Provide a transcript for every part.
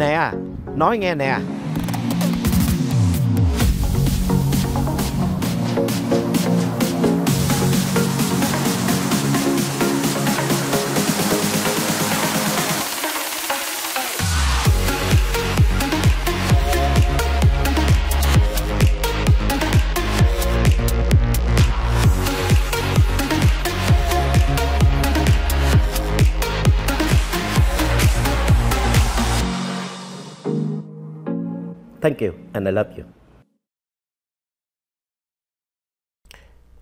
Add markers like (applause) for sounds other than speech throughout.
nè nói nghe nè Thank you and I love you.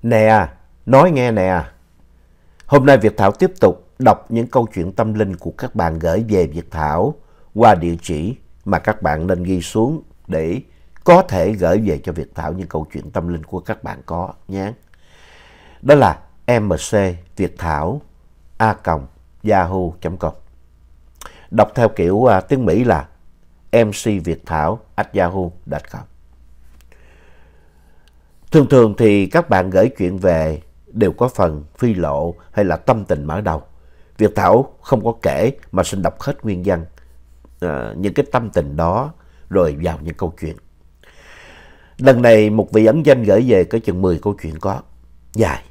Nè, à, nói nghe nè. à. Hôm nay Việt Thảo tiếp tục đọc những câu chuyện tâm linh của các bạn gửi về Việt Thảo qua địa chỉ mà các bạn nên ghi xuống để có thể gửi về cho Việt Thảo những câu chuyện tâm linh của các bạn có nhé. Đó là mc việt thảo a yahoo com đọc theo kiểu uh, tiếng mỹ là mcviệtthảo.yahoo.com Thường thường thì các bạn gửi chuyện về đều có phần phi lộ hay là tâm tình mở đầu. Việt Thảo không có kể mà xin đọc hết nguyên văn à, những cái tâm tình đó rồi vào những câu chuyện. Lần này một vị ẩn danh gửi về có chừng 10 câu chuyện có, dài.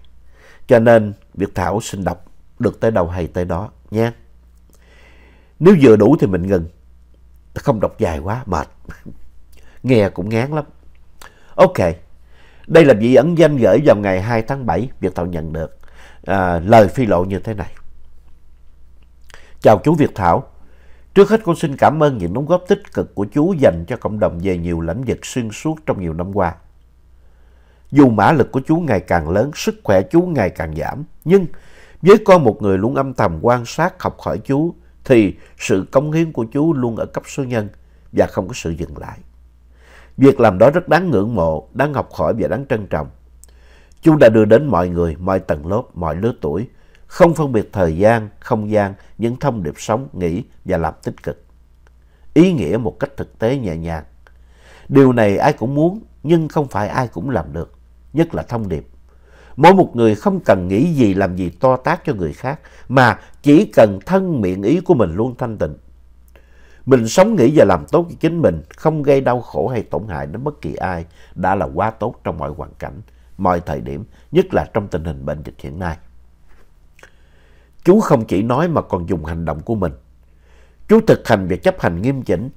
Cho nên Việt Thảo xin đọc được tới đâu hay tới đó nhé. Nếu vừa đủ thì mình ngừng, không đọc dài quá, mệt. (laughs) Nghe cũng ngán lắm. Ok, đây là vị ẩn danh gửi vào ngày 2 tháng 7, Việt Thảo nhận được à, lời phi lộ như thế này. Chào chú Việt Thảo. Trước hết con xin cảm ơn những đóng góp tích cực của chú dành cho cộng đồng về nhiều lĩnh vực xuyên suốt trong nhiều năm qua. Dù mã lực của chú ngày càng lớn, sức khỏe chú ngày càng giảm, nhưng với con một người luôn âm thầm quan sát học hỏi chú, thì sự cống hiến của chú luôn ở cấp số nhân và không có sự dừng lại. Việc làm đó rất đáng ngưỡng mộ, đáng học hỏi và đáng trân trọng. Chú đã đưa đến mọi người, mọi tầng lớp, mọi lứa tuổi, không phân biệt thời gian, không gian, những thông điệp sống, nghĩ và làm tích cực. Ý nghĩa một cách thực tế nhẹ nhàng. Điều này ai cũng muốn, nhưng không phải ai cũng làm được, nhất là thông điệp Mỗi một người không cần nghĩ gì làm gì to tác cho người khác, mà chỉ cần thân miệng ý của mình luôn thanh tịnh. Mình sống nghĩ và làm tốt cho chính mình, không gây đau khổ hay tổn hại đến bất kỳ ai, đã là quá tốt trong mọi hoàn cảnh, mọi thời điểm, nhất là trong tình hình bệnh dịch hiện nay. Chú không chỉ nói mà còn dùng hành động của mình. Chú thực hành và chấp hành nghiêm chỉnh.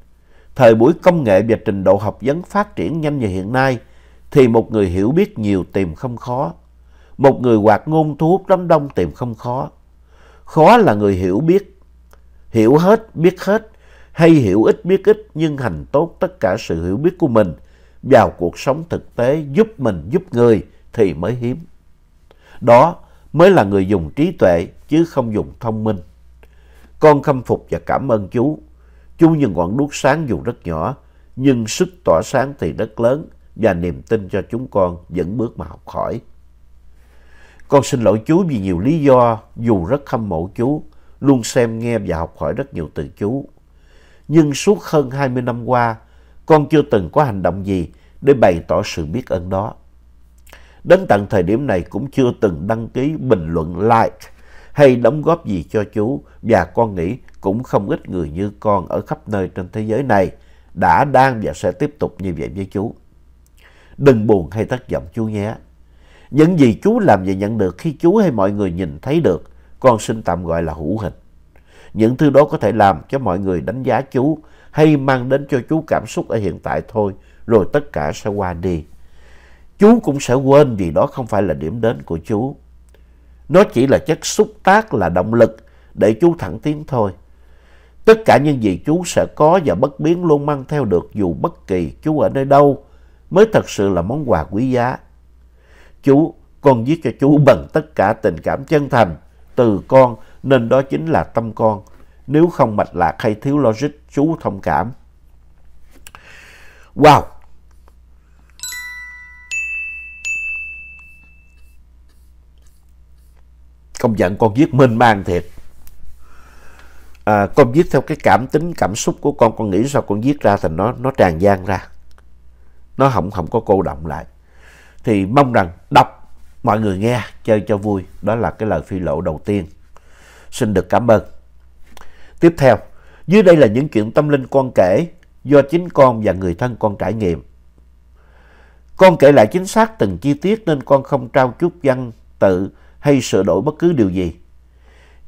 Thời buổi công nghệ và trình độ học vấn phát triển nhanh như hiện nay, thì một người hiểu biết nhiều tìm không khó. Một người hoạt ngôn thu hút đám đông tìm không khó. Khó là người hiểu biết. Hiểu hết, biết hết, hay hiểu ít biết ít nhưng hành tốt tất cả sự hiểu biết của mình vào cuộc sống thực tế giúp mình giúp người thì mới hiếm. Đó mới là người dùng trí tuệ chứ không dùng thông minh. Con khâm phục và cảm ơn chú. Chú những ngọn đuốc sáng dù rất nhỏ, nhưng sức tỏa sáng thì rất lớn và niềm tin cho chúng con vẫn bước mà học hỏi. Con xin lỗi chú vì nhiều lý do dù rất hâm mộ chú, luôn xem nghe và học hỏi rất nhiều từ chú. Nhưng suốt hơn 20 năm qua, con chưa từng có hành động gì để bày tỏ sự biết ơn đó. Đến tận thời điểm này cũng chưa từng đăng ký bình luận like hay đóng góp gì cho chú và con nghĩ cũng không ít người như con ở khắp nơi trên thế giới này đã đang và sẽ tiếp tục như vậy với chú. Đừng buồn hay thất vọng chú nhé. Những gì chú làm và nhận được khi chú hay mọi người nhìn thấy được, con xin tạm gọi là hữu hình. Những thứ đó có thể làm cho mọi người đánh giá chú hay mang đến cho chú cảm xúc ở hiện tại thôi, rồi tất cả sẽ qua đi. Chú cũng sẽ quên vì đó không phải là điểm đến của chú. Nó chỉ là chất xúc tác là động lực để chú thẳng tiến thôi. Tất cả những gì chú sẽ có và bất biến luôn mang theo được dù bất kỳ chú ở nơi đâu mới thật sự là món quà quý giá chú, con viết cho chú bằng tất cả tình cảm chân thành từ con nên đó chính là tâm con. Nếu không mạch lạc hay thiếu logic, chú thông cảm. Wow! Công nhận con viết mênh mang thiệt. À, con viết theo cái cảm tính, cảm xúc của con. Con nghĩ sao con viết ra thì nó nó tràn gian ra. Nó không, không có cô động lại thì mong rằng đọc mọi người nghe chơi cho vui đó là cái lời phi lộ đầu tiên xin được cảm ơn tiếp theo dưới đây là những chuyện tâm linh con kể do chính con và người thân con trải nghiệm con kể lại chính xác từng chi tiết nên con không trao chút văn tự hay sửa đổi bất cứ điều gì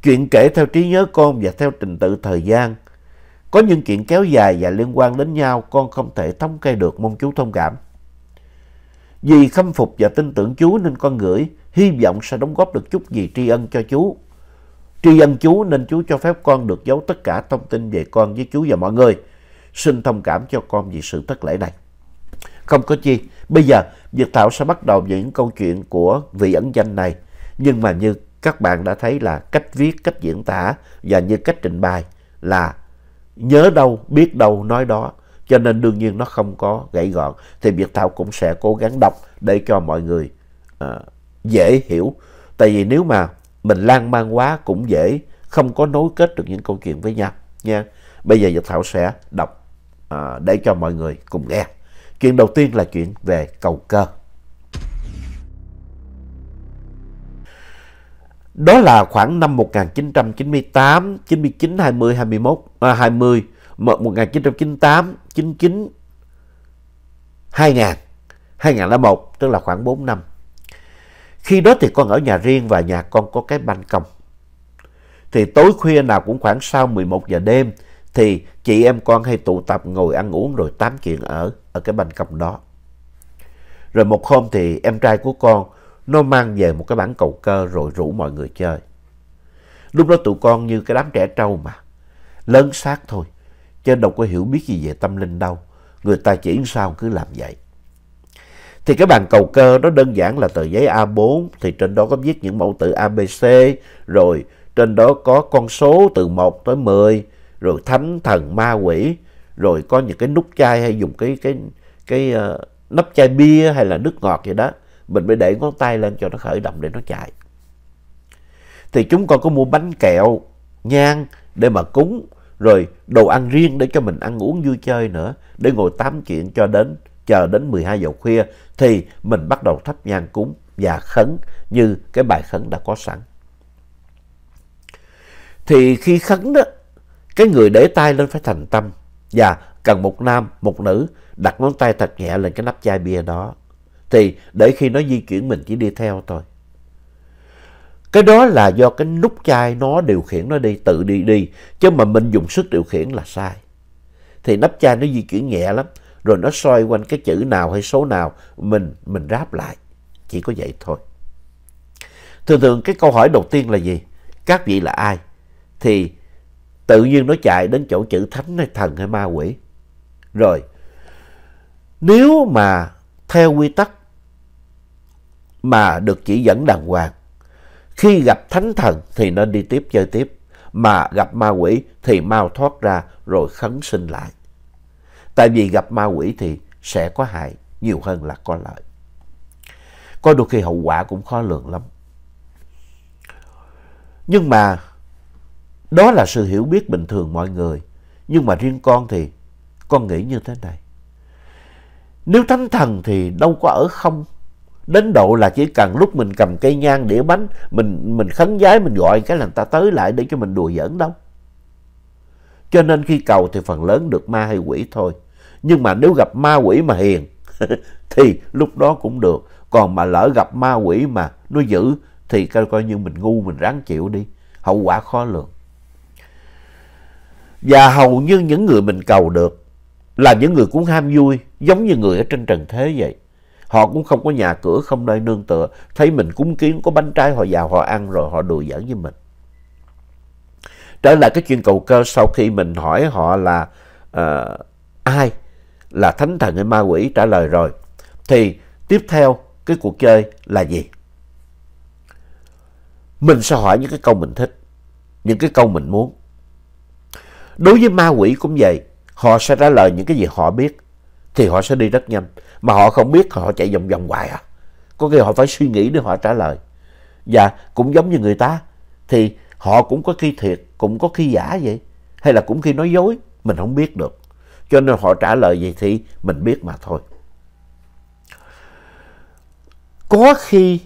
chuyện kể theo trí nhớ con và theo trình tự thời gian có những chuyện kéo dài và liên quan đến nhau con không thể thống kê được mong chú thông cảm vì khâm phục và tin tưởng chú nên con gửi, hy vọng sẽ đóng góp được chút gì tri ân cho chú. Tri ân chú nên chú cho phép con được giấu tất cả thông tin về con với chú và mọi người. Xin thông cảm cho con vì sự thất lễ này. Không có chi, bây giờ Việt Thảo sẽ bắt đầu những câu chuyện của vị ẩn danh này. Nhưng mà như các bạn đã thấy là cách viết, cách diễn tả và như cách trình bày là nhớ đâu, biết đâu, nói đó cho nên đương nhiên nó không có gãy gọn. Thì Việt Thảo cũng sẽ cố gắng đọc để cho mọi người à, dễ hiểu. Tại vì nếu mà mình lan man quá cũng dễ không có nối kết được những câu chuyện với nhau nha. Bây giờ Việt Thảo sẽ đọc à, để cho mọi người cùng nghe. Chuyện đầu tiên là chuyện về cầu cơ. Đó là khoảng năm 1998, 99, 20, 21, à, 20 1998, 99, 2000, 2001 tức là khoảng 4 năm. Khi đó thì con ở nhà riêng và nhà con có cái ban công. Thì tối khuya nào cũng khoảng sau 11 giờ đêm thì chị em con hay tụ tập ngồi ăn uống rồi tám chuyện ở ở cái ban công đó. Rồi một hôm thì em trai của con nó mang về một cái bản cầu cơ rồi rủ mọi người chơi. Lúc đó tụi con như cái đám trẻ trâu mà, lớn xác thôi, chứ đâu có hiểu biết gì về tâm linh đâu. Người ta chỉ sao cứ làm vậy. Thì cái bàn cầu cơ nó đơn giản là tờ giấy A4 thì trên đó có viết những mẫu tự ABC rồi trên đó có con số từ 1 tới 10 rồi thánh thần ma quỷ rồi có những cái nút chai hay dùng cái cái cái uh, nắp chai bia hay là nước ngọt gì đó mình mới để ngón tay lên cho nó khởi động để nó chạy thì chúng con có mua bánh kẹo nhang để mà cúng rồi đồ ăn riêng để cho mình ăn uống vui chơi nữa, để ngồi tám chuyện cho đến chờ đến 12 giờ khuya thì mình bắt đầu thắp nhang cúng và khấn như cái bài khấn đã có sẵn. Thì khi khấn đó, cái người để tay lên phải thành tâm và cần một nam, một nữ đặt ngón tay thật nhẹ lên cái nắp chai bia đó. Thì để khi nó di chuyển mình chỉ đi theo thôi. Cái đó là do cái nút chai nó điều khiển nó đi, tự đi đi. Chứ mà mình dùng sức điều khiển là sai. Thì nắp chai nó di chuyển nhẹ lắm. Rồi nó xoay quanh cái chữ nào hay số nào, mình mình ráp lại. Chỉ có vậy thôi. Thường thường cái câu hỏi đầu tiên là gì? Các vị là ai? Thì tự nhiên nó chạy đến chỗ chữ thánh hay thần hay ma quỷ. Rồi, nếu mà theo quy tắc mà được chỉ dẫn đàng hoàng khi gặp thánh thần thì nên đi tiếp chơi tiếp, mà gặp ma quỷ thì mau thoát ra rồi khấn sinh lại. Tại vì gặp ma quỷ thì sẽ có hại nhiều hơn là có lợi. Có đôi khi hậu quả cũng khó lường lắm. Nhưng mà đó là sự hiểu biết bình thường mọi người. Nhưng mà riêng con thì con nghĩ như thế này. Nếu thánh thần thì đâu có ở không đến độ là chỉ cần lúc mình cầm cây nhang đĩa bánh mình mình khấn giái mình gọi cái là người ta tới lại để cho mình đùa giỡn đâu cho nên khi cầu thì phần lớn được ma hay quỷ thôi nhưng mà nếu gặp ma quỷ mà hiền (laughs) thì lúc đó cũng được còn mà lỡ gặp ma quỷ mà nó dữ thì coi, coi như mình ngu mình ráng chịu đi hậu quả khó lường và hầu như những người mình cầu được là những người cũng ham vui giống như người ở trên trần thế vậy Họ cũng không có nhà cửa, không nơi nương tựa. Thấy mình cúng kiến, có bánh trái họ vào họ ăn rồi họ đùa giỡn với mình. Trở lại cái chuyện cầu cơ sau khi mình hỏi họ là uh, ai là thánh thần hay ma quỷ trả lời rồi. Thì tiếp theo cái cuộc chơi là gì? Mình sẽ hỏi những cái câu mình thích, những cái câu mình muốn. Đối với ma quỷ cũng vậy, họ sẽ trả lời những cái gì họ biết thì họ sẽ đi rất nhanh. Mà họ không biết họ chạy vòng vòng hoài à. Có khi họ phải suy nghĩ để họ trả lời. Và cũng giống như người ta thì họ cũng có khi thiệt, cũng có khi giả vậy. Hay là cũng khi nói dối, mình không biết được. Cho nên họ trả lời gì thì mình biết mà thôi. Có khi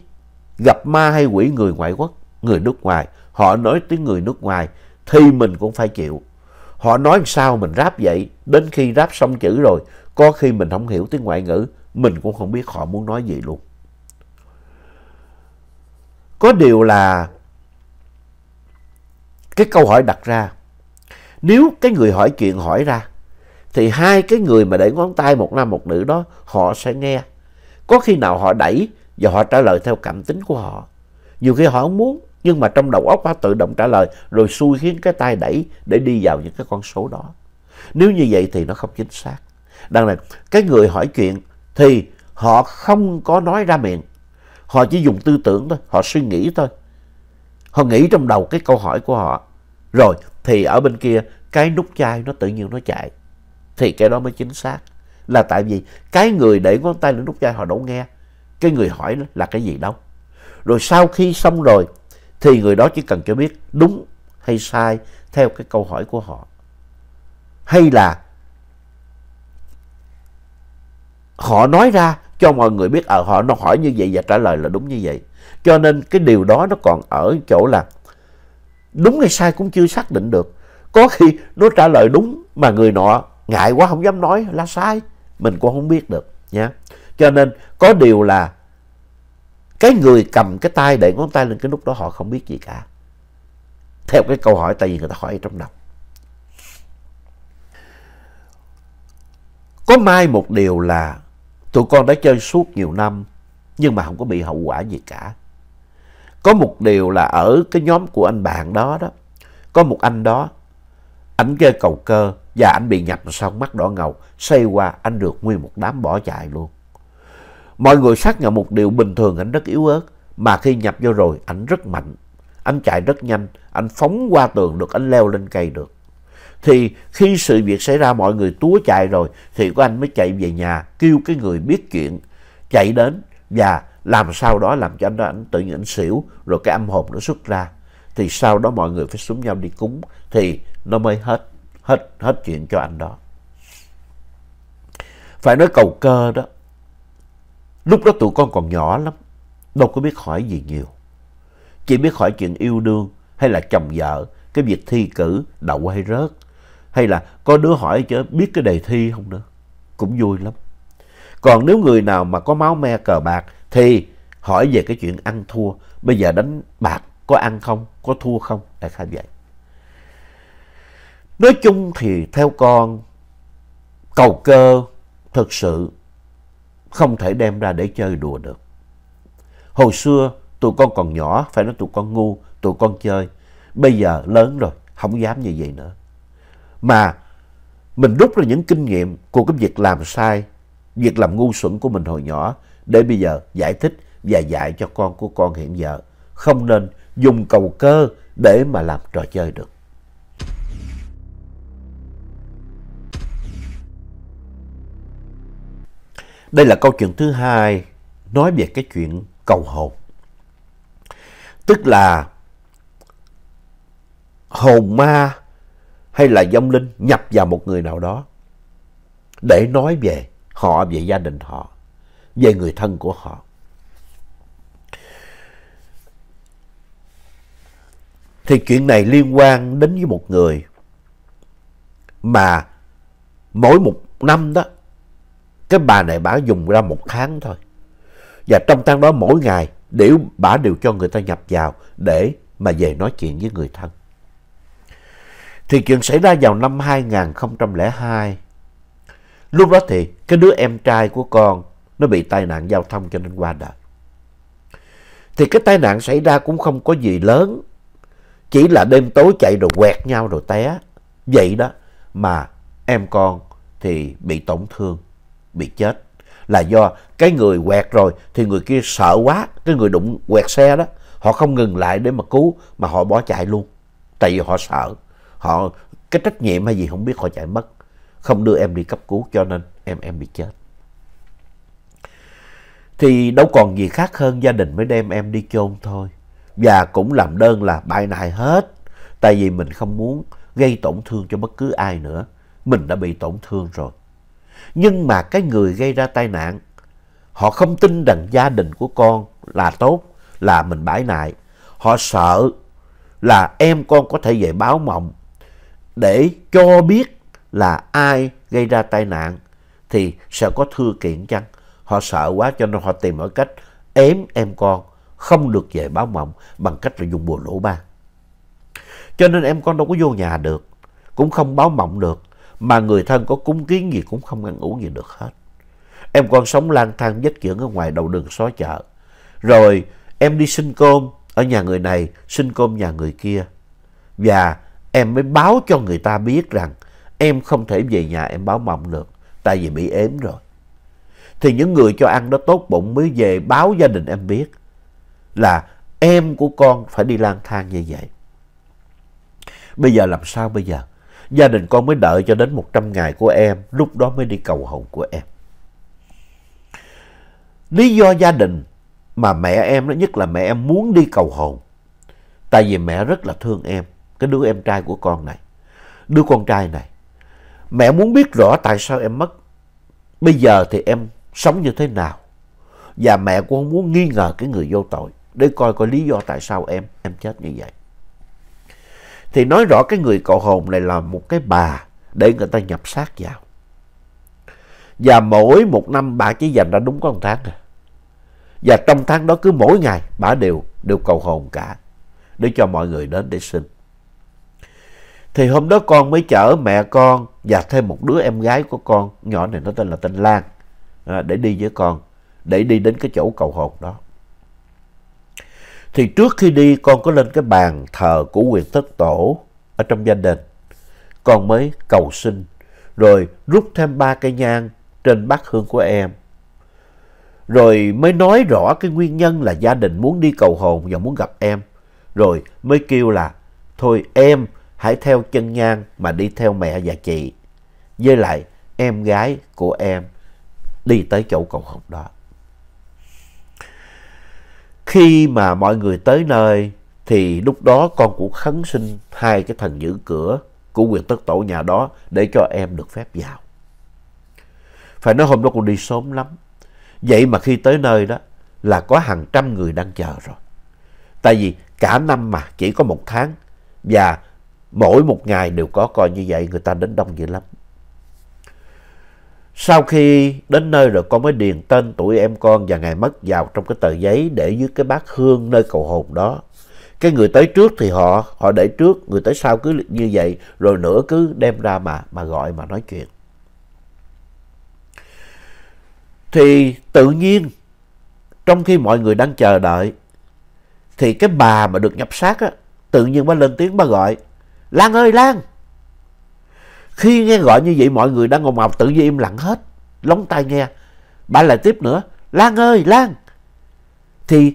gặp ma hay quỷ người ngoại quốc, người nước ngoài, họ nói tiếng người nước ngoài thì mình cũng phải chịu. Họ nói sao mình ráp vậy, đến khi ráp xong chữ rồi, có khi mình không hiểu tiếng ngoại ngữ, mình cũng không biết họ muốn nói gì luôn. Có điều là cái câu hỏi đặt ra, nếu cái người hỏi chuyện hỏi ra, thì hai cái người mà để ngón tay một nam một nữ đó, họ sẽ nghe. Có khi nào họ đẩy và họ trả lời theo cảm tính của họ. Nhiều khi họ không muốn, nhưng mà trong đầu óc họ tự động trả lời, rồi xui khiến cái tay đẩy để đi vào những cái con số đó. Nếu như vậy thì nó không chính xác. Đang là cái người hỏi chuyện thì họ không có nói ra miệng. Họ chỉ dùng tư tưởng thôi, họ suy nghĩ thôi. Họ nghĩ trong đầu cái câu hỏi của họ. Rồi thì ở bên kia cái nút chai nó tự nhiên nó chạy. Thì cái đó mới chính xác. Là tại vì cái người để ngón tay lên nút chai họ đâu nghe. Cái người hỏi là cái gì đâu. Rồi sau khi xong rồi thì người đó chỉ cần cho biết đúng hay sai theo cái câu hỏi của họ. Hay là họ nói ra cho mọi người biết ở ờ, họ nó hỏi như vậy và trả lời là đúng như vậy cho nên cái điều đó nó còn ở chỗ là đúng hay sai cũng chưa xác định được có khi nó trả lời đúng mà người nọ ngại quá không dám nói là sai mình cũng không biết được nha cho nên có điều là cái người cầm cái tay để ngón tay lên cái nút đó họ không biết gì cả theo cái câu hỏi tại vì người ta hỏi trong đầu có mai một điều là Tụi con đã chơi suốt nhiều năm, nhưng mà không có bị hậu quả gì cả. Có một điều là ở cái nhóm của anh bạn đó đó, có một anh đó, anh chơi cầu cơ và anh bị nhập xong mắt đỏ ngầu, xây qua anh được nguyên một đám bỏ chạy luôn. Mọi người xác nhận một điều bình thường anh rất yếu ớt, mà khi nhập vô rồi anh rất mạnh, anh chạy rất nhanh, anh phóng qua tường được, anh leo lên cây được thì khi sự việc xảy ra mọi người túa chạy rồi thì của anh mới chạy về nhà kêu cái người biết chuyện chạy đến và làm sao đó làm cho anh đó anh tự nhiên anh xỉu rồi cái âm hồn nó xuất ra thì sau đó mọi người phải xuống nhau đi cúng thì nó mới hết hết hết chuyện cho anh đó phải nói cầu cơ đó lúc đó tụi con còn nhỏ lắm đâu có biết hỏi gì nhiều chỉ biết hỏi chuyện yêu đương hay là chồng vợ cái việc thi cử đậu hay rớt hay là có đứa hỏi chứ biết cái đề thi không nữa cũng vui lắm còn nếu người nào mà có máu me cờ bạc thì hỏi về cái chuyện ăn thua bây giờ đánh bạc có ăn không có thua không đại khái vậy nói chung thì theo con cầu cơ thực sự không thể đem ra để chơi đùa được hồi xưa tụi con còn nhỏ phải nói tụi con ngu tụi con chơi bây giờ lớn rồi không dám như vậy nữa mà mình rút ra những kinh nghiệm của cái việc làm sai, việc làm ngu xuẩn của mình hồi nhỏ để bây giờ giải thích và dạy cho con của con hiện giờ. Không nên dùng cầu cơ để mà làm trò chơi được. Đây là câu chuyện thứ hai nói về cái chuyện cầu hồn. Tức là hồn ma hay là vong linh nhập vào một người nào đó để nói về họ, về gia đình họ, về người thân của họ. Thì chuyện này liên quan đến với một người mà mỗi một năm đó, cái bà này bà dùng ra một tháng thôi. Và trong tháng đó mỗi ngày, đều bà đều cho người ta nhập vào để mà về nói chuyện với người thân. Thì chuyện xảy ra vào năm 2002. Lúc đó thì cái đứa em trai của con nó bị tai nạn giao thông cho nên qua đời. Thì cái tai nạn xảy ra cũng không có gì lớn. Chỉ là đêm tối chạy rồi quẹt nhau rồi té. Vậy đó mà em con thì bị tổn thương, bị chết. Là do cái người quẹt rồi thì người kia sợ quá, cái người đụng quẹt xe đó. Họ không ngừng lại để mà cứu mà họ bỏ chạy luôn. Tại vì họ sợ họ cái trách nhiệm hay gì không biết họ chạy mất không đưa em đi cấp cứu cho nên em em bị chết thì đâu còn gì khác hơn gia đình mới đem em đi chôn thôi và cũng làm đơn là bại nại hết tại vì mình không muốn gây tổn thương cho bất cứ ai nữa mình đã bị tổn thương rồi nhưng mà cái người gây ra tai nạn họ không tin rằng gia đình của con là tốt là mình bãi nại họ sợ là em con có thể về báo mộng để cho biết là ai gây ra tai nạn thì sẽ có thưa kiện chăng? Họ sợ quá cho nên họ tìm mọi cách ếm em con không được về báo mộng bằng cách là dùng bùa lỗ ba Cho nên em con đâu có vô nhà được, cũng không báo mộng được, mà người thân có cúng kiến gì cũng không ăn uống gì được hết. Em con sống lang thang vết kiển ở ngoài đầu đường xó chợ. Rồi em đi xin cơm ở nhà người này, xin cơm nhà người kia. Và em mới báo cho người ta biết rằng em không thể về nhà em báo mộng được, tại vì bị ếm rồi. Thì những người cho ăn đó tốt bụng mới về báo gia đình em biết là em của con phải đi lang thang như vậy. Bây giờ làm sao bây giờ? Gia đình con mới đợi cho đến một trăm ngày của em, lúc đó mới đi cầu hồn của em. Lý do gia đình mà mẹ em, nó nhất là mẹ em muốn đi cầu hồn. Tại vì mẹ rất là thương em cái đứa em trai của con này, đứa con trai này. Mẹ muốn biết rõ tại sao em mất, bây giờ thì em sống như thế nào. Và mẹ cũng muốn nghi ngờ cái người vô tội để coi coi lý do tại sao em, em chết như vậy. Thì nói rõ cái người cậu hồn này là một cái bà để người ta nhập xác vào. Và mỗi một năm bà chỉ dành ra đúng có một tháng à. Và trong tháng đó cứ mỗi ngày bà đều đều cầu hồn cả để cho mọi người đến để xin. Thì hôm đó con mới chở mẹ con và thêm một đứa em gái của con, nhỏ này nó tên là tên Lan, à, để đi với con, để đi đến cái chỗ cầu hồn đó. Thì trước khi đi con có lên cái bàn thờ của quyền thất tổ ở trong gia đình. Con mới cầu xin rồi rút thêm ba cây nhang trên bát hương của em. Rồi mới nói rõ cái nguyên nhân là gia đình muốn đi cầu hồn và muốn gặp em. Rồi mới kêu là thôi em hãy theo chân nhan mà đi theo mẹ và chị. Với lại em gái của em đi tới chỗ cầu hồng đó. Khi mà mọi người tới nơi thì lúc đó con cũng khấn sinh hai cái thần giữ cửa của quyền tất tổ nhà đó để cho em được phép vào. Phải nói hôm đó con đi sớm lắm. Vậy mà khi tới nơi đó là có hàng trăm người đang chờ rồi. Tại vì cả năm mà chỉ có một tháng và Mỗi một ngày đều có coi như vậy người ta đến đông dữ lắm. Sau khi đến nơi rồi con mới điền tên tuổi em con và ngày mất vào trong cái tờ giấy để dưới cái bát hương nơi cầu hồn đó. Cái người tới trước thì họ, họ để trước, người tới sau cứ như vậy, rồi nữa cứ đem ra mà, mà gọi mà nói chuyện. Thì tự nhiên, trong khi mọi người đang chờ đợi, thì cái bà mà được nhập xác á, tự nhiên bà lên tiếng bà gọi, Lan ơi Lan Khi nghe gọi như vậy mọi người đang ngồi ngọc tự nhiên im lặng hết Lóng tai nghe Bà lại tiếp nữa Lan ơi Lan Thì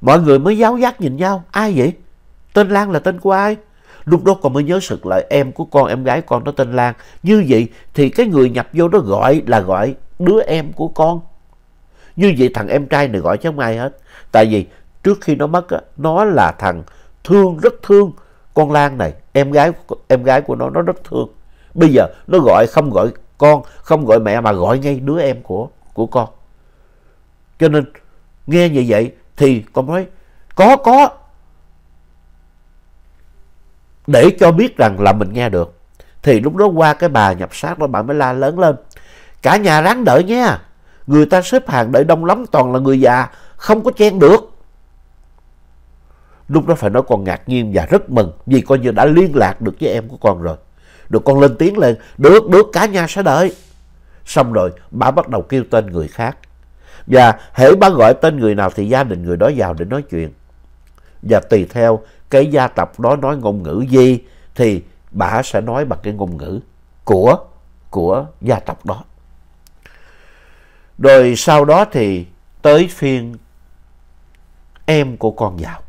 mọi người mới giáo giác nhìn nhau Ai vậy Tên Lan là tên của ai Lúc đó còn mới nhớ sực lại em của con em gái con đó tên Lan Như vậy thì cái người nhập vô đó gọi là gọi đứa em của con Như vậy thằng em trai này gọi chứ không ai hết Tại vì trước khi nó mất á, nó là thằng thương rất thương con Lan này em gái em gái của nó nó rất thương bây giờ nó gọi không gọi con không gọi mẹ mà gọi ngay đứa em của của con cho nên nghe như vậy thì con nói có có để cho biết rằng là mình nghe được thì lúc đó qua cái bà nhập sát đó bà mới la lớn lên cả nhà ráng đợi nhé người ta xếp hàng đợi đông lắm toàn là người già không có chen được lúc đó phải nói con ngạc nhiên và rất mừng vì coi như đã liên lạc được với em của con rồi. Được con lên tiếng lên, được, được, cả nhà sẽ đợi. Xong rồi, bà bắt đầu kêu tên người khác. Và hễ bà gọi tên người nào thì gia đình người đó vào để nói chuyện. Và tùy theo cái gia tộc đó nói ngôn ngữ gì thì bà sẽ nói bằng cái ngôn ngữ của của gia tộc đó. Rồi sau đó thì tới phiên em của con vào.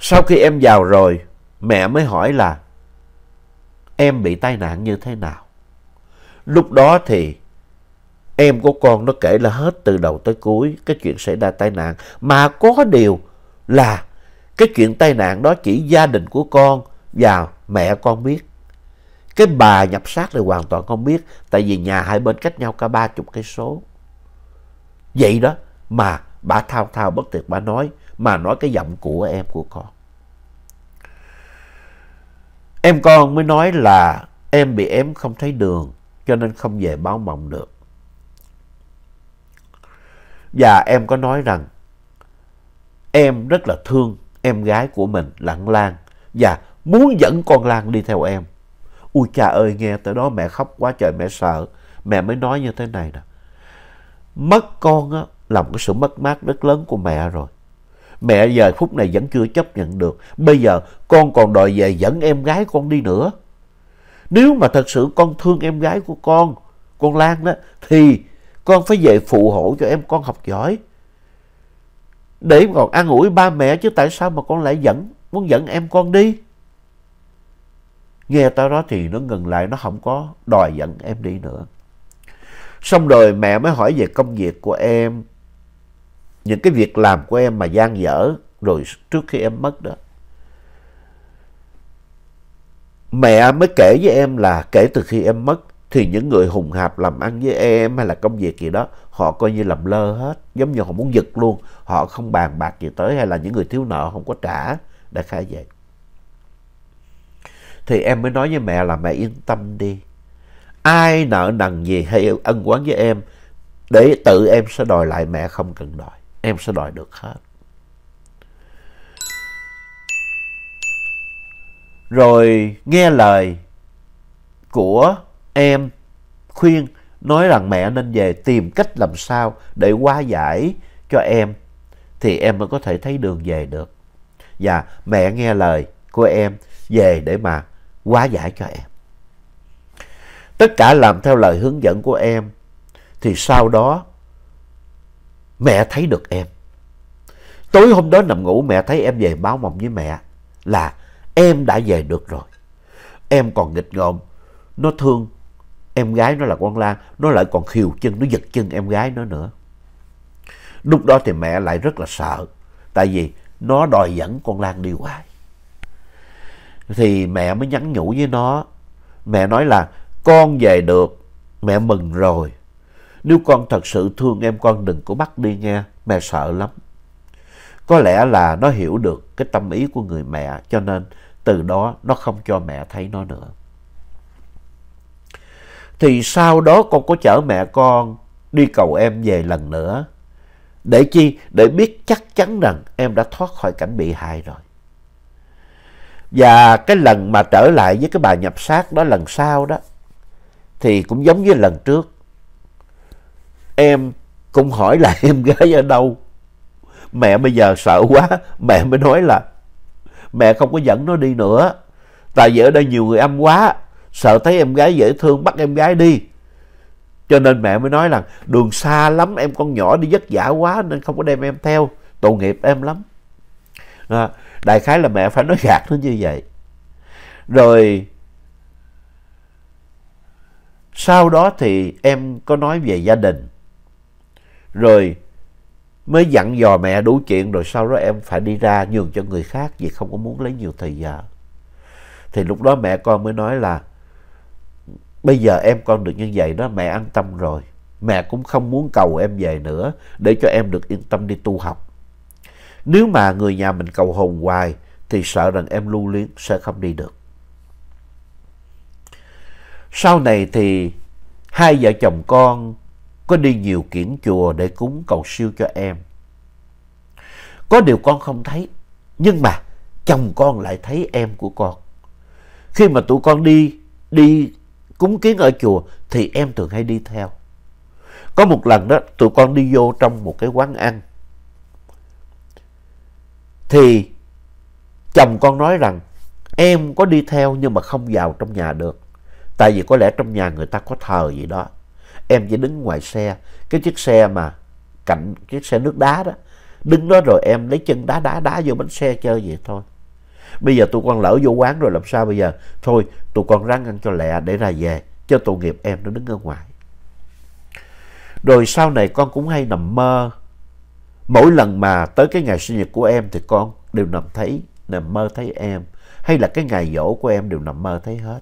Sau khi em vào rồi, mẹ mới hỏi là em bị tai nạn như thế nào. Lúc đó thì em của con nó kể là hết từ đầu tới cuối cái chuyện xảy ra tai nạn. Mà có điều là cái chuyện tai nạn đó chỉ gia đình của con và mẹ con biết. Cái bà nhập sát này hoàn toàn không biết tại vì nhà hai bên cách nhau cả ba chục cây số. Vậy đó mà bà thao thao bất tuyệt bà nói mà nói cái giọng của em của con. Em con mới nói là em bị ém không thấy đường cho nên không về báo mộng được. Và em có nói rằng em rất là thương em gái của mình lặng Lan và muốn dẫn con Lan đi theo em. Ui cha ơi nghe tới đó mẹ khóc quá trời mẹ sợ. Mẹ mới nói như thế này nè. Mất con á, là một sự mất mát rất lớn của mẹ rồi. Mẹ giờ phút này vẫn chưa chấp nhận được. Bây giờ con còn đòi về dẫn em gái con đi nữa. Nếu mà thật sự con thương em gái của con, con Lan đó, thì con phải về phụ hộ cho em con học giỏi. Để còn an ủi ba mẹ chứ tại sao mà con lại dẫn, muốn dẫn em con đi. Nghe tao đó thì nó ngừng lại, nó không có đòi dẫn em đi nữa. Xong rồi mẹ mới hỏi về công việc của em, những cái việc làm của em mà gian dở rồi trước khi em mất đó. Mẹ mới kể với em là kể từ khi em mất thì những người hùng hạp làm ăn với em hay là công việc gì đó họ coi như làm lơ hết giống như họ muốn giật luôn họ không bàn bạc gì tới hay là những người thiếu nợ không có trả đã khai vậy thì em mới nói với mẹ là mẹ yên tâm đi ai nợ nần gì hay ân oán với em để tự em sẽ đòi lại mẹ không cần đòi em sẽ đòi được hết. Rồi nghe lời của em khuyên nói rằng mẹ nên về tìm cách làm sao để hóa giải cho em thì em mới có thể thấy đường về được. Và mẹ nghe lời của em về để mà hóa giải cho em. Tất cả làm theo lời hướng dẫn của em thì sau đó Mẹ thấy được em. Tối hôm đó nằm ngủ mẹ thấy em về báo mộng với mẹ là em đã về được rồi. Em còn nghịch ngợm, nó thương em gái nó là con Lan, nó lại còn khiều chân, nó giật chân em gái nó nữa. Lúc đó thì mẹ lại rất là sợ, tại vì nó đòi dẫn con Lan đi hoài. Thì mẹ mới nhắn nhủ với nó, mẹ nói là con về được, mẹ mừng rồi, nếu con thật sự thương em con đừng có bắt đi nha, mẹ sợ lắm. Có lẽ là nó hiểu được cái tâm ý của người mẹ cho nên từ đó nó không cho mẹ thấy nó nữa. Thì sau đó con có chở mẹ con đi cầu em về lần nữa. Để chi? Để biết chắc chắn rằng em đã thoát khỏi cảnh bị hại rồi. Và cái lần mà trở lại với cái bà nhập sát đó lần sau đó thì cũng giống như lần trước em cũng hỏi là (laughs) em gái ở đâu mẹ bây giờ sợ quá mẹ mới nói là mẹ không có dẫn nó đi nữa tại vì ở đây nhiều người âm quá sợ thấy em gái dễ thương bắt em gái đi cho nên mẹ mới nói là đường xa lắm em con nhỏ đi vất vả quá nên không có đem em theo tội nghiệp em lắm à, đại khái là mẹ phải nói gạt nó như vậy rồi sau đó thì em có nói về gia đình rồi mới dặn dò mẹ đủ chuyện rồi sau đó em phải đi ra nhường cho người khác vì không có muốn lấy nhiều thời giờ. Thì lúc đó mẹ con mới nói là bây giờ em con được như vậy đó mẹ an tâm rồi. Mẹ cũng không muốn cầu em về nữa để cho em được yên tâm đi tu học. Nếu mà người nhà mình cầu hồn hoài thì sợ rằng em lưu luyến sẽ không đi được. Sau này thì hai vợ chồng con có đi nhiều kiển chùa để cúng cầu siêu cho em. Có điều con không thấy, nhưng mà chồng con lại thấy em của con. Khi mà tụi con đi, đi cúng kiến ở chùa thì em thường hay đi theo. Có một lần đó tụi con đi vô trong một cái quán ăn. Thì chồng con nói rằng em có đi theo nhưng mà không vào trong nhà được. Tại vì có lẽ trong nhà người ta có thờ gì đó em chỉ đứng ngoài xe cái chiếc xe mà cạnh chiếc xe nước đá đó đứng đó rồi em lấy chân đá đá đá vô bánh xe chơi vậy thôi bây giờ tụi con lỡ vô quán rồi làm sao bây giờ thôi tụi con ráng ăn cho lẹ để ra về cho tội nghiệp em nó đứng ở ngoài rồi sau này con cũng hay nằm mơ mỗi lần mà tới cái ngày sinh nhật của em thì con đều nằm thấy nằm mơ thấy em hay là cái ngày dỗ của em đều nằm mơ thấy hết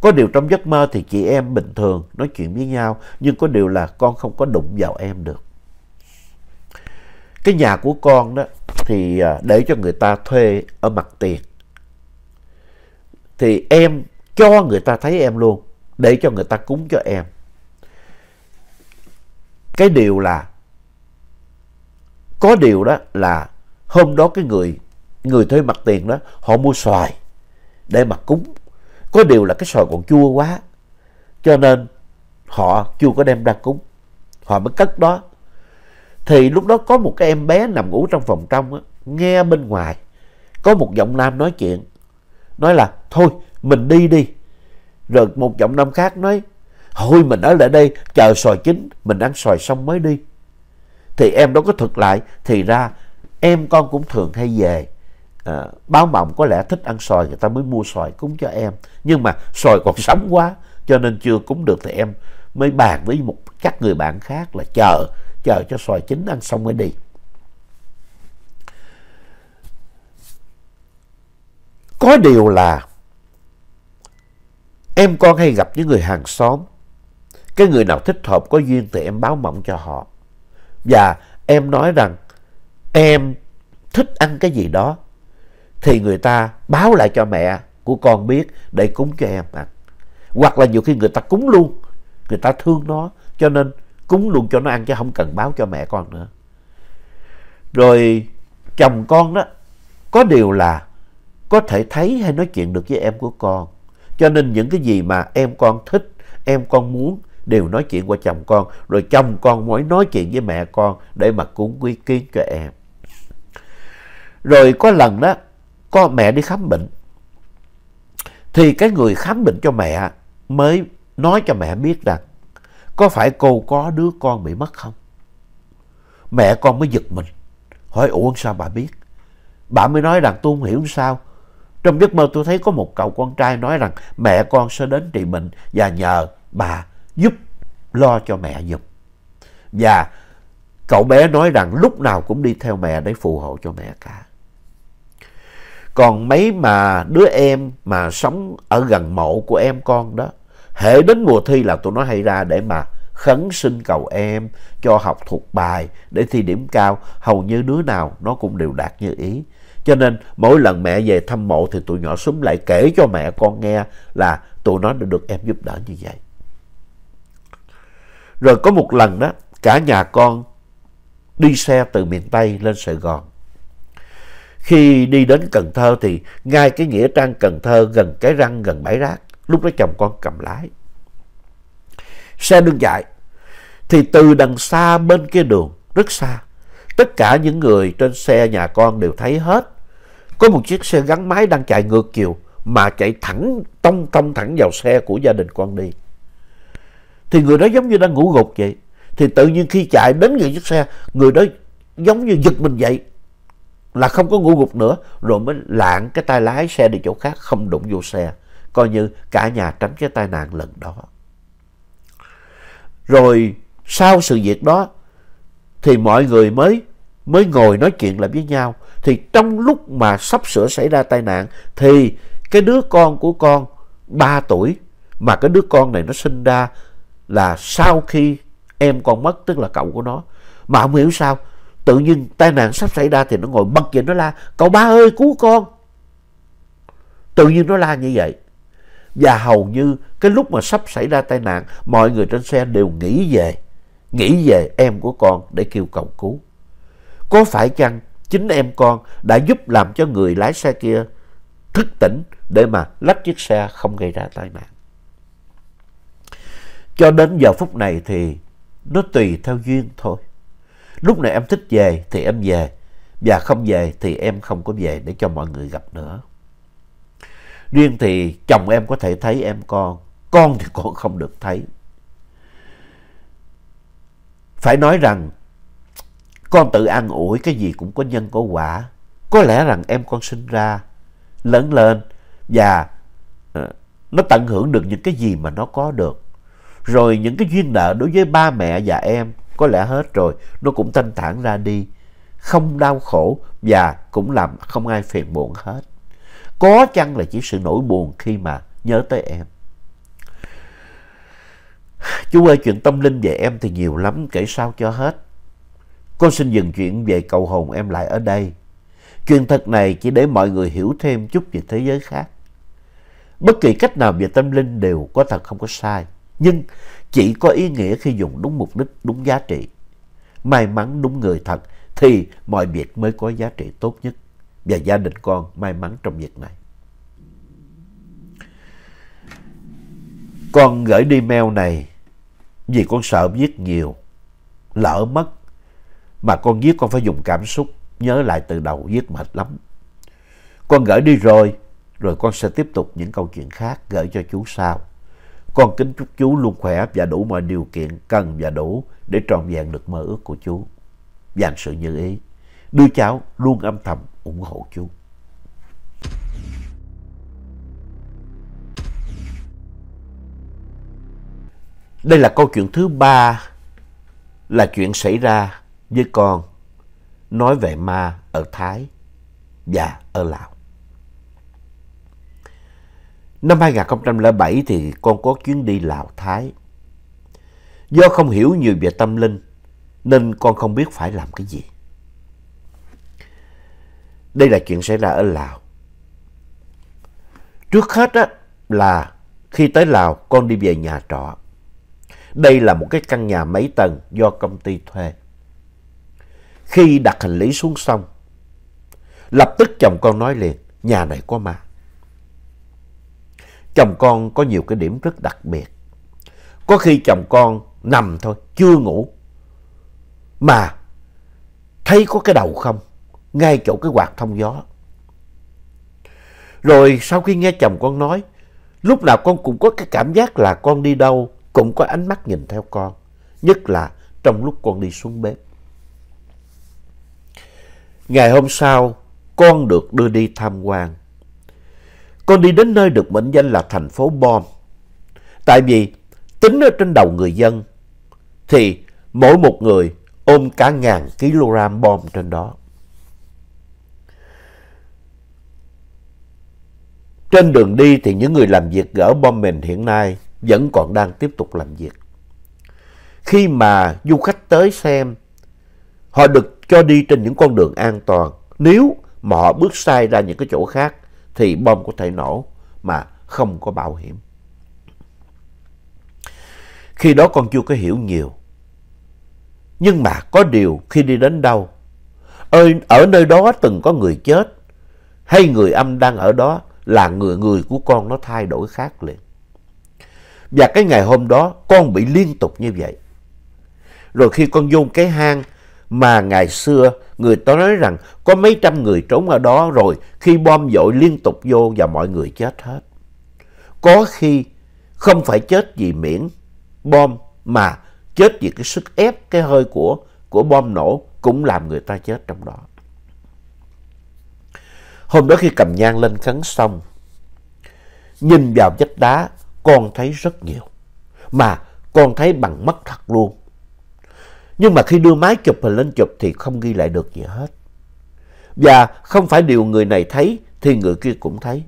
có điều trong giấc mơ thì chị em bình thường nói chuyện với nhau, nhưng có điều là con không có đụng vào em được. Cái nhà của con đó thì à, để cho người ta thuê ở mặt tiền. Thì em cho người ta thấy em luôn, để cho người ta cúng cho em. Cái điều là, có điều đó là hôm đó cái người người thuê mặt tiền đó họ mua xoài để mà cúng có điều là cái sòi còn chua quá, cho nên họ chưa có đem ra cúng, họ mới cất đó. Thì lúc đó có một cái em bé nằm ngủ trong phòng trong, á, nghe bên ngoài, có một giọng nam nói chuyện, nói là thôi mình đi đi. Rồi một giọng nam khác nói, thôi mình ở lại đây chờ sòi chín, mình ăn sòi xong mới đi. Thì em đâu có thực lại, thì ra em con cũng thường hay về à, báo mộng có lẽ thích ăn sòi người ta mới mua sòi cúng cho em nhưng mà sòi còn sống quá cho nên chưa cúng được thì em mới bàn với một các người bạn khác là chờ chờ cho sòi chín ăn xong mới đi có điều là em con hay gặp những người hàng xóm cái người nào thích hợp có duyên thì em báo mộng cho họ và em nói rằng em thích ăn cái gì đó thì người ta báo lại cho mẹ của con biết để cúng cho em ăn. Hoặc là nhiều khi người ta cúng luôn, người ta thương nó cho nên cúng luôn cho nó ăn chứ không cần báo cho mẹ con nữa. Rồi chồng con đó có điều là có thể thấy hay nói chuyện được với em của con. Cho nên những cái gì mà em con thích, em con muốn đều nói chuyện qua chồng con. Rồi chồng con mới nói chuyện với mẹ con để mà cúng quy kiến cho em. Rồi có lần đó con mẹ đi khám bệnh thì cái người khám bệnh cho mẹ mới nói cho mẹ biết rằng có phải cô có đứa con bị mất không? Mẹ con mới giật mình, hỏi ủa sao bà biết? Bà mới nói rằng tôi không hiểu sao. Trong giấc mơ tôi thấy có một cậu con trai nói rằng mẹ con sẽ đến trị bệnh và nhờ bà giúp lo cho mẹ giùm. Và cậu bé nói rằng lúc nào cũng đi theo mẹ để phù hộ cho mẹ cả. Còn mấy mà đứa em mà sống ở gần mộ của em con đó, hệ đến mùa thi là tụi nó hay ra để mà khấn xin cầu em cho học thuộc bài để thi điểm cao. Hầu như đứa nào nó cũng đều đạt như ý. Cho nên mỗi lần mẹ về thăm mộ thì tụi nhỏ súng lại kể cho mẹ con nghe là tụi nó đã được em giúp đỡ như vậy. Rồi có một lần đó, cả nhà con đi xe từ miền Tây lên Sài Gòn. Khi đi đến Cần Thơ thì ngay cái nghĩa trang Cần Thơ gần cái răng gần bãi rác, lúc đó chồng con cầm lái. Xe đương chạy, thì từ đằng xa bên kia đường, rất xa, tất cả những người trên xe nhà con đều thấy hết. Có một chiếc xe gắn máy đang chạy ngược chiều mà chạy thẳng, tông tông thẳng vào xe của gia đình con đi. Thì người đó giống như đang ngủ gục vậy. Thì tự nhiên khi chạy đến gần chiếc xe, người đó giống như giật mình vậy là không có ngủ gục nữa rồi mới lạng cái tay lái xe đi chỗ khác không đụng vô xe coi như cả nhà tránh cái tai nạn lần đó rồi sau sự việc đó thì mọi người mới mới ngồi nói chuyện lại với nhau thì trong lúc mà sắp sửa xảy ra tai nạn thì cái đứa con của con 3 tuổi mà cái đứa con này nó sinh ra là sau khi em con mất tức là cậu của nó mà không hiểu sao tự nhiên tai nạn sắp xảy ra thì nó ngồi bật dậy nó la cậu ba ơi cứu con tự nhiên nó la như vậy và hầu như cái lúc mà sắp xảy ra tai nạn mọi người trên xe đều nghĩ về nghĩ về em của con để kêu cầu cứu có phải chăng chính em con đã giúp làm cho người lái xe kia thức tỉnh để mà lách chiếc xe không gây ra tai nạn cho đến giờ phút này thì nó tùy theo duyên thôi Lúc này em thích về thì em về, và không về thì em không có về để cho mọi người gặp nữa. Riêng thì chồng em có thể thấy em con, con thì con không được thấy. Phải nói rằng con tự an ủi cái gì cũng có nhân có quả. Có lẽ rằng em con sinh ra, lớn lên và ờ, nó tận hưởng được những cái gì mà nó có được. Rồi những cái duyên nợ đối với ba mẹ và em có lẽ hết rồi, nó cũng thanh thản ra đi, không đau khổ và cũng làm không ai phiền muộn hết. Có chăng là chỉ sự nỗi buồn khi mà nhớ tới em. Chú ơi, chuyện tâm linh về em thì nhiều lắm, kể sao cho hết. Con xin dừng chuyện về cầu hồn em lại ở đây. Chuyện thật này chỉ để mọi người hiểu thêm chút về thế giới khác. Bất kỳ cách nào về tâm linh đều có thật không có sai nhưng chỉ có ý nghĩa khi dùng đúng mục đích, đúng giá trị. May mắn đúng người thật thì mọi việc mới có giá trị tốt nhất và gia đình con may mắn trong việc này. Con gửi đi mail này vì con sợ viết nhiều, lỡ mất mà con viết con phải dùng cảm xúc, nhớ lại từ đầu viết mệt lắm. Con gửi đi rồi, rồi con sẽ tiếp tục những câu chuyện khác gửi cho chú sau. Con kính chúc chú luôn khỏe và đủ mọi điều kiện cần và đủ để trọn vẹn được mơ ước của chú. Dành sự như ý, đưa cháu luôn âm thầm ủng hộ chú. Đây là câu chuyện thứ ba là chuyện xảy ra với con nói về ma ở Thái và ở Lào. Năm 2007 thì con có chuyến đi Lào Thái. Do không hiểu nhiều về tâm linh nên con không biết phải làm cái gì. Đây là chuyện xảy ra ở Lào. Trước hết á, là khi tới Lào con đi về nhà trọ. Đây là một cái căn nhà mấy tầng do công ty thuê. Khi đặt hành lý xuống sông, lập tức chồng con nói liền, nhà này có ma chồng con có nhiều cái điểm rất đặc biệt. Có khi chồng con nằm thôi, chưa ngủ. Mà thấy có cái đầu không, ngay chỗ cái quạt thông gió. Rồi sau khi nghe chồng con nói, lúc nào con cũng có cái cảm giác là con đi đâu cũng có ánh mắt nhìn theo con. Nhất là trong lúc con đi xuống bếp. Ngày hôm sau, con được đưa đi tham quan con đi đến nơi được mệnh danh là thành phố bom. Tại vì tính ở trên đầu người dân thì mỗi một người ôm cả ngàn kg bom trên đó. Trên đường đi thì những người làm việc gỡ bom mìn hiện nay vẫn còn đang tiếp tục làm việc. Khi mà du khách tới xem, họ được cho đi trên những con đường an toàn. Nếu mà họ bước sai ra những cái chỗ khác thì bom có thể nổ mà không có bảo hiểm. Khi đó con chưa có hiểu nhiều. Nhưng mà có điều khi đi đến đâu, ơi ở nơi đó từng có người chết, hay người âm đang ở đó là người người của con nó thay đổi khác liền. Và cái ngày hôm đó con bị liên tục như vậy. Rồi khi con vô cái hang mà ngày xưa người ta nói rằng có mấy trăm người trốn ở đó rồi khi bom dội liên tục vô và mọi người chết hết. Có khi không phải chết vì miễn bom mà chết vì cái sức ép cái hơi của của bom nổ cũng làm người ta chết trong đó. Hôm đó khi cầm nhang lên khấn xong, nhìn vào vách đá con thấy rất nhiều mà con thấy bằng mắt thật luôn nhưng mà khi đưa máy chụp hình lên chụp thì không ghi lại được gì hết. Và không phải điều người này thấy thì người kia cũng thấy.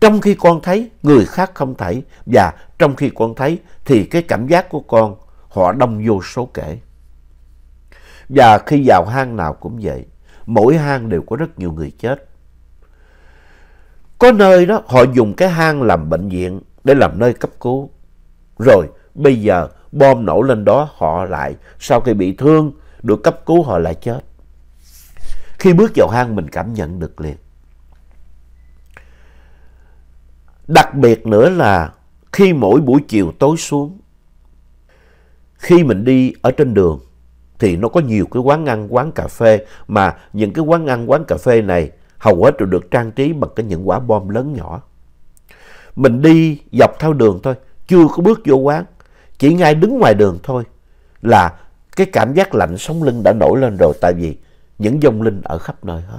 Trong khi con thấy, người khác không thấy. Và trong khi con thấy thì cái cảm giác của con họ đông vô số kể. Và khi vào hang nào cũng vậy, mỗi hang đều có rất nhiều người chết. Có nơi đó họ dùng cái hang làm bệnh viện để làm nơi cấp cứu. Rồi bây giờ bom nổ lên đó họ lại sau khi bị thương được cấp cứu họ lại chết. Khi bước vào hang mình cảm nhận được liền. Đặc biệt nữa là khi mỗi buổi chiều tối xuống, khi mình đi ở trên đường thì nó có nhiều cái quán ăn, quán cà phê mà những cái quán ăn, quán cà phê này hầu hết đều được trang trí bằng cái những quả bom lớn nhỏ. Mình đi dọc theo đường thôi, chưa có bước vô quán chỉ ngay đứng ngoài đường thôi là cái cảm giác lạnh sống lưng đã nổi lên rồi tại vì những dông linh ở khắp nơi hết.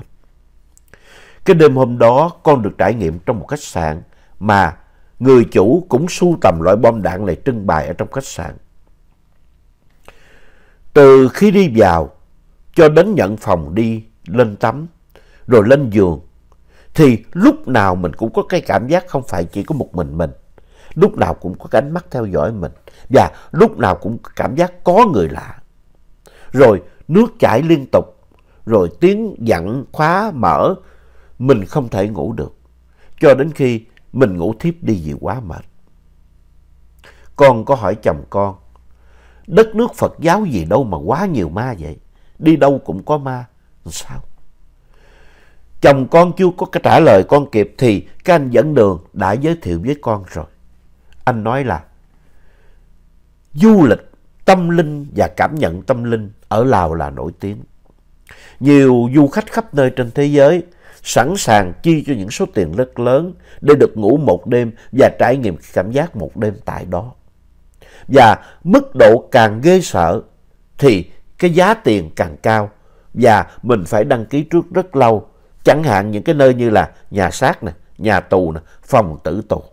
Cái đêm hôm đó con được trải nghiệm trong một khách sạn mà người chủ cũng sưu tầm loại bom đạn này trưng bày ở trong khách sạn. Từ khi đi vào cho đến nhận phòng đi lên tắm rồi lên giường thì lúc nào mình cũng có cái cảm giác không phải chỉ có một mình mình, lúc nào cũng có cái ánh mắt theo dõi mình và lúc nào cũng cảm giác có người lạ. Rồi nước chảy liên tục, rồi tiếng dặn khóa mở, mình không thể ngủ được, cho đến khi mình ngủ thiếp đi vì quá mệt. Con có hỏi chồng con, đất nước Phật giáo gì đâu mà quá nhiều ma vậy, đi đâu cũng có ma, sao? Chồng con chưa có trả lời con kịp thì các anh dẫn đường đã giới thiệu với con rồi. Anh nói là du lịch tâm linh và cảm nhận tâm linh ở Lào là nổi tiếng. Nhiều du khách khắp nơi trên thế giới sẵn sàng chi cho những số tiền rất lớn để được ngủ một đêm và trải nghiệm cảm giác một đêm tại đó. Và mức độ càng ghê sợ thì cái giá tiền càng cao và mình phải đăng ký trước rất lâu. Chẳng hạn những cái nơi như là nhà xác, này, nhà tù, này, phòng tử tù.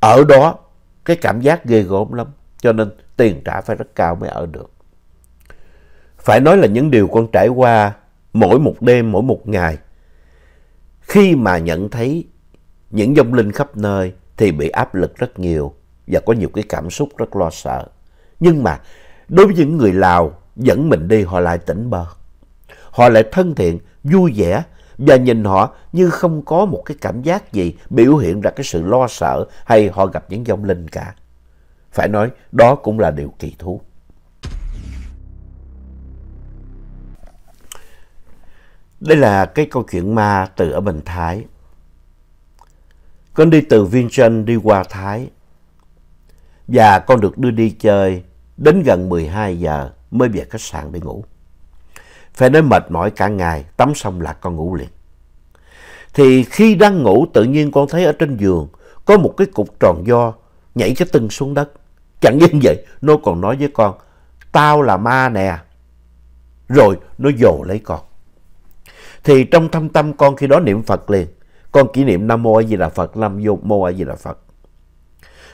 Ở đó cái cảm giác ghê gớm lắm. Cho nên tiền trả phải rất cao mới ở được. Phải nói là những điều con trải qua mỗi một đêm, mỗi một ngày. Khi mà nhận thấy những dông linh khắp nơi thì bị áp lực rất nhiều và có nhiều cái cảm xúc rất lo sợ. Nhưng mà đối với những người Lào dẫn mình đi họ lại tỉnh bơ. Họ lại thân thiện, vui vẻ và nhìn họ như không có một cái cảm giác gì biểu hiện ra cái sự lo sợ hay họ gặp những dông linh cả. Phải nói đó cũng là điều kỳ thú. Đây là cái câu chuyện ma từ ở Bình Thái. Con đi từ Viên Trân đi qua Thái. Và con được đưa đi chơi đến gần 12 giờ mới về khách sạn để ngủ. Phải nói mệt mỏi cả ngày, tắm xong là con ngủ liền. Thì khi đang ngủ tự nhiên con thấy ở trên giường có một cái cục tròn do nhảy cái tưng xuống đất. Chẳng những vậy, nó còn nói với con, tao là ma nè. Rồi nó dồ lấy con. Thì trong thâm tâm con khi đó niệm Phật liền, con kỷ niệm Nam Mô A Di Đà Phật, Nam Mô A Di Đà Phật.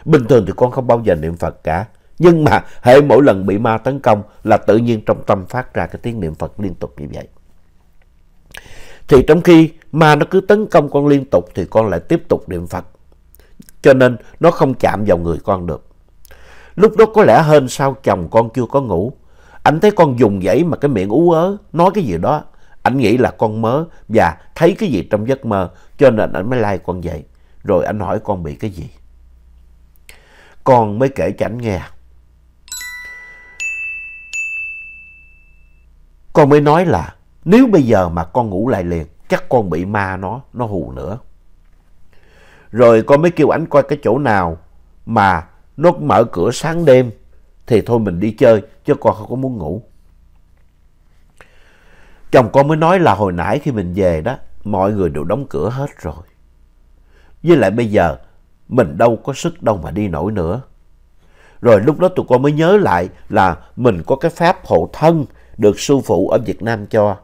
Bình thường thì con không bao giờ niệm Phật cả, nhưng mà hệ mỗi lần bị ma tấn công là tự nhiên trong tâm phát ra cái tiếng niệm Phật liên tục như vậy. Thì trong khi ma nó cứ tấn công con liên tục thì con lại tiếp tục niệm Phật. Cho nên nó không chạm vào người con được. Lúc đó có lẽ hơn sao chồng con chưa có ngủ. Anh thấy con dùng dãy mà cái miệng ú ớ, nói cái gì đó. Anh nghĩ là con mớ và thấy cái gì trong giấc mơ cho nên anh mới lai like con dậy. Rồi anh hỏi con bị cái gì. Con mới kể cho anh nghe. Con mới nói là nếu bây giờ mà con ngủ lại liền chắc con bị ma nó, nó hù nữa. Rồi con mới kêu ảnh coi cái chỗ nào mà nó mở cửa sáng đêm thì thôi mình đi chơi chứ con không có muốn ngủ. Chồng con mới nói là hồi nãy khi mình về đó mọi người đều đóng cửa hết rồi. Với lại bây giờ mình đâu có sức đâu mà đi nổi nữa. Rồi lúc đó tụi con mới nhớ lại là mình có cái pháp hộ thân được sư phụ ở Việt Nam cho.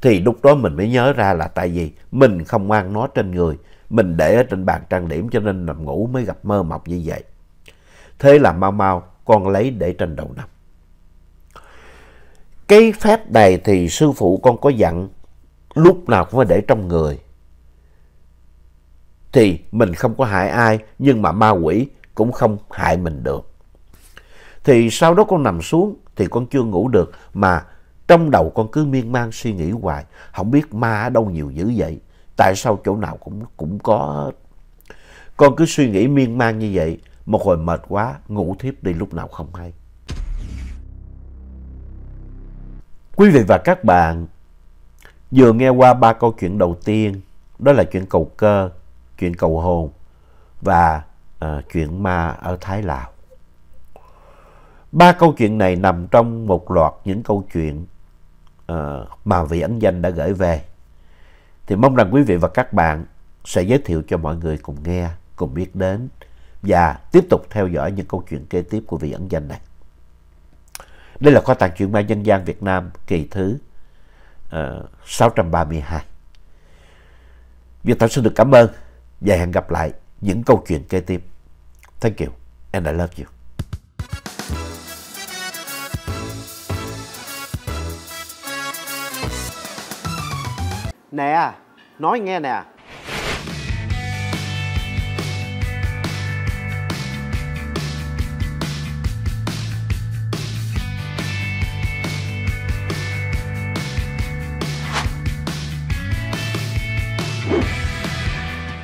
Thì lúc đó mình mới nhớ ra là tại vì mình không mang nó trên người mình để ở trên bàn trang điểm cho nên nằm ngủ mới gặp mơ mộng như vậy. Thế là mau mau con lấy để trên đầu nằm. Cái phép này thì sư phụ con có dặn lúc nào cũng phải để trong người. Thì mình không có hại ai nhưng mà ma quỷ cũng không hại mình được. Thì sau đó con nằm xuống thì con chưa ngủ được mà trong đầu con cứ miên man suy nghĩ hoài. Không biết ma ở đâu nhiều dữ vậy. Tại sao chỗ nào cũng cũng có hết. Con cứ suy nghĩ miên man như vậy, một hồi mệt quá, ngủ thiếp đi lúc nào không hay. Quý vị và các bạn vừa nghe qua ba câu chuyện đầu tiên, đó là chuyện cầu cơ, chuyện cầu hồn và à, chuyện ma ở Thái Lào. Ba câu chuyện này nằm trong một loạt những câu chuyện à, mà vị ấn danh đã gửi về thì mong rằng quý vị và các bạn sẽ giới thiệu cho mọi người cùng nghe, cùng biết đến và tiếp tục theo dõi những câu chuyện kế tiếp của vị ẩn danh này. Đây là kho tàng truyện ma dân gian Việt Nam kỳ thứ ờ, uh, 632. Việt Thảo xin được cảm ơn và hẹn gặp lại những câu chuyện kế tiếp. Thank you and I love you. Nè, nói nghe nè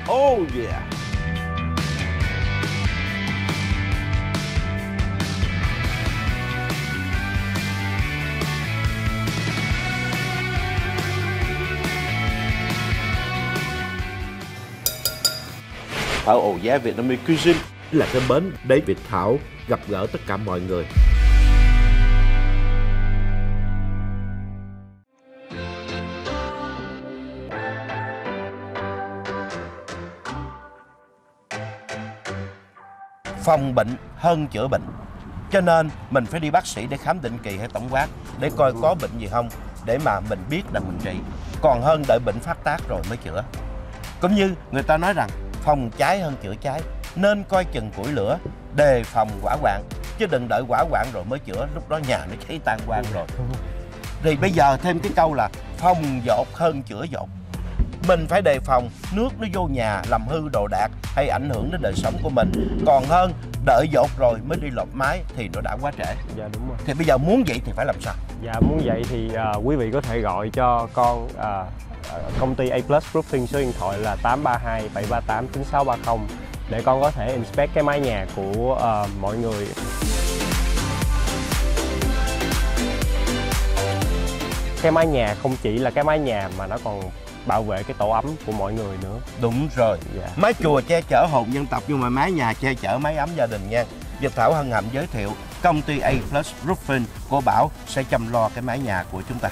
Oh yeah Thảo Ổ Giá Việt Nam Cuisine. Là cái bến để Việt Thảo gặp gỡ tất cả mọi người. Phòng bệnh hơn chữa bệnh. Cho nên mình phải đi bác sĩ để khám định kỳ hay tổng quát để coi có bệnh gì không để mà mình biết là mình trị. Còn hơn đợi bệnh phát tác rồi mới chữa. Cũng như người ta nói rằng phòng cháy hơn chữa cháy nên coi chừng củi lửa đề phòng hỏa hoạn chứ đừng đợi hỏa hoạn rồi mới chữa lúc đó nhà nó cháy tan quang rồi thì bây giờ thêm cái câu là phòng dột hơn chữa dột mình phải đề phòng nước nó vô nhà làm hư đồ đạc hay ảnh hưởng đến đời sống của mình còn hơn đợi dột rồi mới đi lột máy thì nó đã quá trễ dạ đúng rồi thì bây giờ muốn vậy thì phải làm sao dạ muốn vậy thì uh, quý vị có thể gọi cho con uh, công ty A Plus Roofing số điện thoại là 832 738 9630 để con có thể inspect cái mái nhà của uh, mọi người. Cái mái nhà không chỉ là cái mái nhà mà nó còn bảo vệ cái tổ ấm của mọi người nữa. Đúng rồi. Dạ. Mái chùa che chở hồn dân tộc nhưng mà mái nhà che chở mái ấm gia đình nha. Dịch Thảo hân hạnh giới thiệu công ty A Plus Roofing của Bảo sẽ chăm lo cái mái nhà của chúng ta.